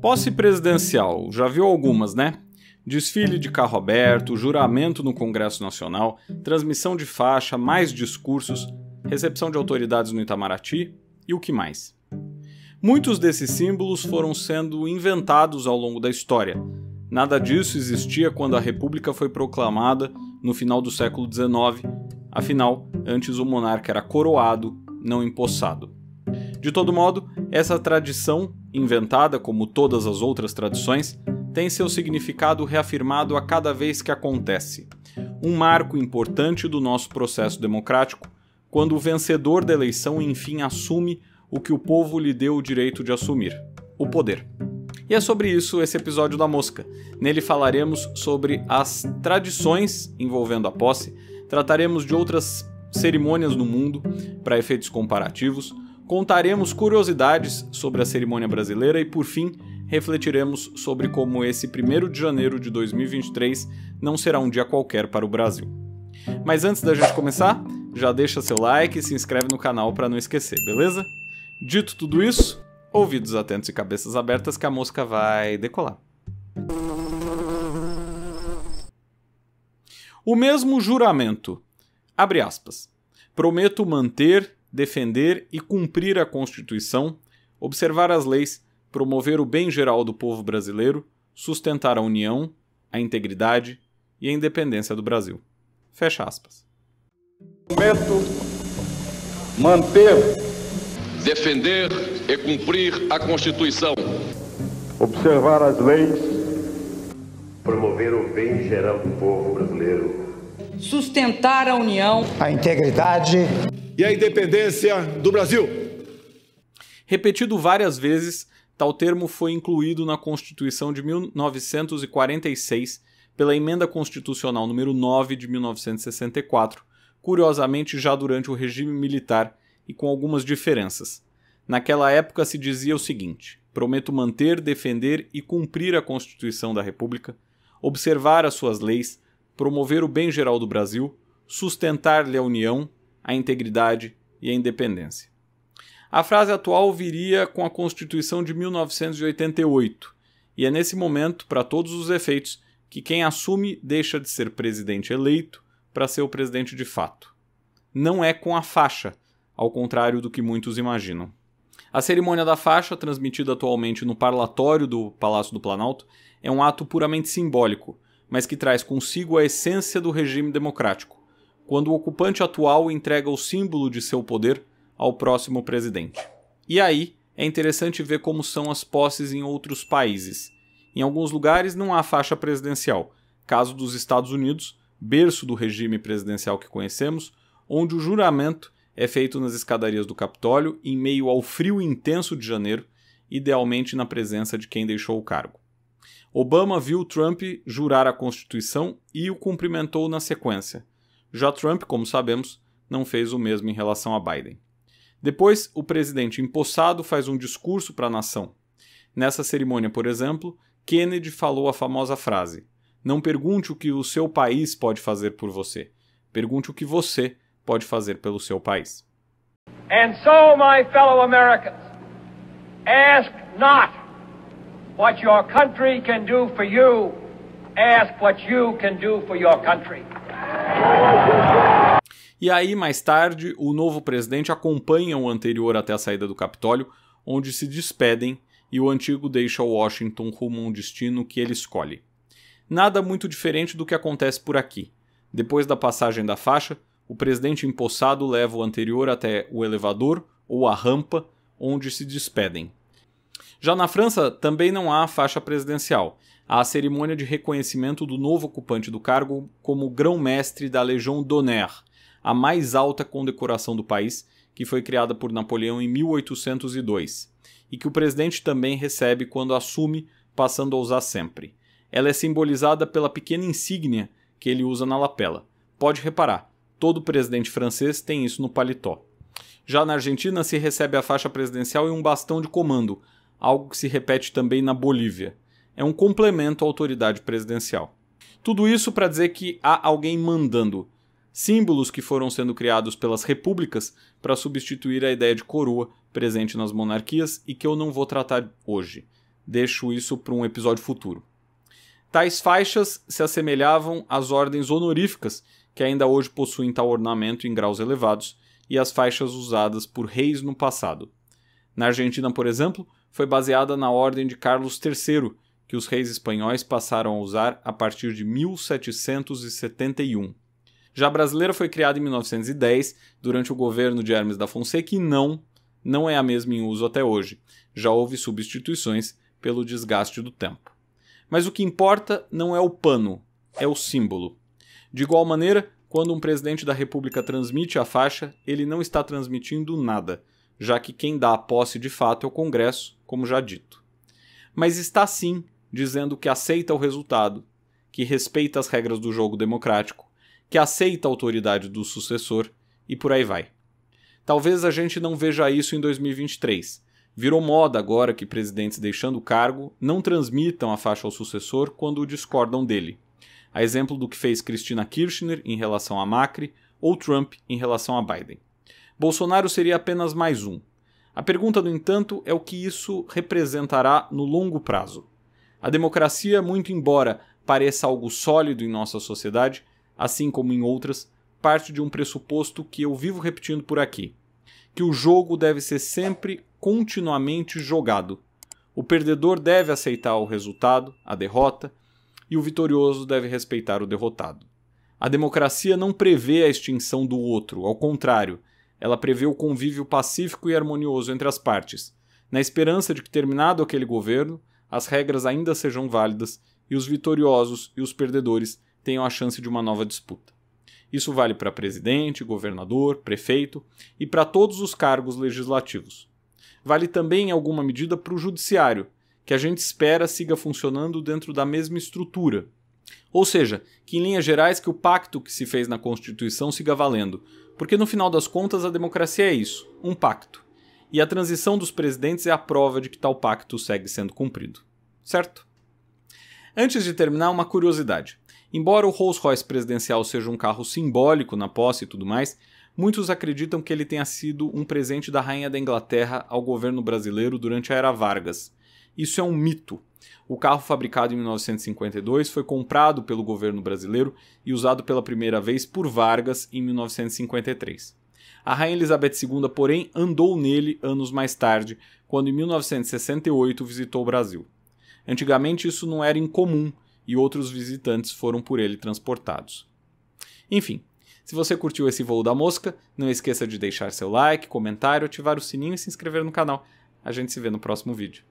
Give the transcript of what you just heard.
Posse presidencial, já viu algumas, né? Desfile de carro aberto, juramento no Congresso Nacional, transmissão de faixa, mais discursos, recepção de autoridades no Itamaraty e o que mais. Muitos desses símbolos foram sendo inventados ao longo da história. Nada disso existia quando a República foi proclamada no final do século XIX, afinal, antes o monarca era coroado, não empossado. De todo modo, essa tradição, inventada como todas as outras tradições, tem seu significado reafirmado a cada vez que acontece. Um marco importante do nosso processo democrático, quando o vencedor da eleição enfim assume o que o povo lhe deu o direito de assumir: o poder. E é sobre isso esse episódio da Mosca. Nele falaremos sobre as tradições envolvendo a posse, trataremos de outras cerimônias no mundo para efeitos comparativos, Contaremos curiosidades sobre a cerimônia brasileira e, por fim, refletiremos sobre como esse 1 de janeiro de 2023 não será um dia qualquer para o Brasil. Mas antes da gente começar, já deixa seu like e se inscreve no canal para não esquecer, beleza? Dito tudo isso, ouvidos atentos e cabeças abertas que a mosca vai decolar. O mesmo juramento. Abre aspas. Prometo manter, defender e cumprir a Constituição, observar as leis, promover o bem geral do povo brasileiro, sustentar a união, a integridade e a independência do Brasil. Fecha aspas. Momento manter, defender e cumprir a Constituição, observar as leis, promover o bem geral do povo brasileiro, sustentar a união, a integridade e a independência do Brasil. Repetido várias vezes, tal termo foi incluído na Constituição de 1946 pela emenda constitucional número 9 de 1964, curiosamente já durante o regime militar e com algumas diferenças. Naquela época se dizia o seguinte: prometo manter, defender e cumprir a Constituição da República, observar as suas leis, promover o bem geral do Brasil, sustentar-lhe a União, a integridade e a independência. A frase atual viria com a Constituição de 1988, e é nesse momento, para todos os efeitos, que quem assume deixa de ser presidente eleito para ser o presidente de fato. Não é com a faixa, ao contrário do que muitos imaginam. A cerimônia da faixa, transmitida atualmente no parlatório do Palácio do Planalto, é um ato puramente simbólico, mas que traz consigo a essência do regime democrático quando o ocupante atual entrega o símbolo de seu poder ao próximo presidente. E aí é interessante ver como são as posses em outros países. Em alguns lugares não há faixa presidencial, caso dos Estados Unidos, berço do regime presidencial que conhecemos, onde o juramento é feito nas escadarias do Capitólio em meio ao frio intenso de janeiro, idealmente na presença de quem deixou o cargo. Obama viu Trump jurar a Constituição e o cumprimentou na sequência, já Trump, como sabemos, não fez o mesmo em relação a Biden. Depois, o presidente empossado faz um discurso para a nação. Nessa cerimônia, por exemplo, Kennedy falou a famosa frase: Não pergunte o que o seu país pode fazer por você, pergunte o que você pode fazer pelo seu país. And so, my fellow Americans, ask not what your country can do for you, ask what you can do for your country. E aí, mais tarde, o novo presidente acompanha o anterior até a saída do Capitólio, onde se despedem e o antigo deixa Washington rumo a um destino que ele escolhe. Nada muito diferente do que acontece por aqui. Depois da passagem da faixa, o presidente empossado leva o anterior até o elevador ou a rampa, onde se despedem. Já na França, também não há faixa presidencial. Há a cerimônia de reconhecimento do novo ocupante do cargo como grão-mestre da Legião d'Honneur, a mais alta condecoração do país, que foi criada por Napoleão em 1802, e que o presidente também recebe quando assume, passando a usar sempre. Ela é simbolizada pela pequena insígnia que ele usa na lapela. Pode reparar, todo presidente francês tem isso no paletó. Já na Argentina se recebe a faixa presidencial e um bastão de comando, algo que se repete também na Bolívia. É um complemento à autoridade presidencial. Tudo isso para dizer que há alguém mandando, símbolos que foram sendo criados pelas repúblicas para substituir a ideia de coroa presente nas monarquias e que eu não vou tratar hoje. Deixo isso para um episódio futuro. Tais faixas se assemelhavam às ordens honoríficas que ainda hoje possuem tal ornamento em graus elevados e às faixas usadas por reis no passado. Na Argentina, por exemplo, foi baseada na ordem de Carlos III, que os reis espanhóis passaram a usar a partir de 1771. Já a brasileira foi criada em 1910, durante o governo de Hermes da Fonseca, e não, não é a mesma em uso até hoje. Já houve substituições pelo desgaste do tempo. Mas o que importa não é o pano, é o símbolo. De igual maneira, quando um presidente da República transmite a faixa, ele não está transmitindo nada, já que quem dá a posse de fato é o Congresso, como já dito. Mas está sim dizendo que aceita o resultado, que respeita as regras do jogo democrático que aceita a autoridade do sucessor e por aí vai. Talvez a gente não veja isso em 2023. Virou moda agora que presidentes deixando o cargo não transmitam a faixa ao sucessor quando discordam dele. A exemplo do que fez Cristina Kirchner em relação a Macri ou Trump em relação a Biden. Bolsonaro seria apenas mais um. A pergunta, no entanto, é o que isso representará no longo prazo. A democracia, muito embora pareça algo sólido em nossa sociedade, assim como em outras, parte de um pressuposto que eu vivo repetindo por aqui: que o jogo deve ser sempre continuamente jogado. O perdedor deve aceitar o resultado, a derrota, e o vitorioso deve respeitar o derrotado. A democracia não prevê a extinção do outro, ao contrário, ela prevê o convívio pacífico e harmonioso entre as partes, na esperança de que, terminado aquele governo, as regras ainda sejam válidas e os vitoriosos e os perdedores tenham a chance de uma nova disputa. Isso vale para presidente, governador, prefeito e para todos os cargos legislativos. Vale também, em alguma medida, para o judiciário, que a gente espera siga funcionando dentro da mesma estrutura. Ou seja, que em linhas gerais que o pacto que se fez na Constituição siga valendo, porque no final das contas a democracia é isso, um pacto. E a transição dos presidentes é a prova de que tal pacto segue sendo cumprido. Certo? Antes de terminar, uma curiosidade. Embora o Rolls-Royce presidencial seja um carro simbólico na posse e tudo mais, muitos acreditam que ele tenha sido um presente da Rainha da Inglaterra ao governo brasileiro durante a Era Vargas. Isso é um mito. O carro fabricado em 1952 foi comprado pelo governo brasileiro e usado pela primeira vez por Vargas em 1953. A Rainha Elizabeth II, porém, andou nele anos mais tarde, quando em 1968 visitou o Brasil. Antigamente isso não era incomum, e outros visitantes foram por ele transportados. Enfim, se você curtiu esse voo da mosca, não esqueça de deixar seu like, comentário, ativar o sininho e se inscrever no canal. A gente se vê no próximo vídeo.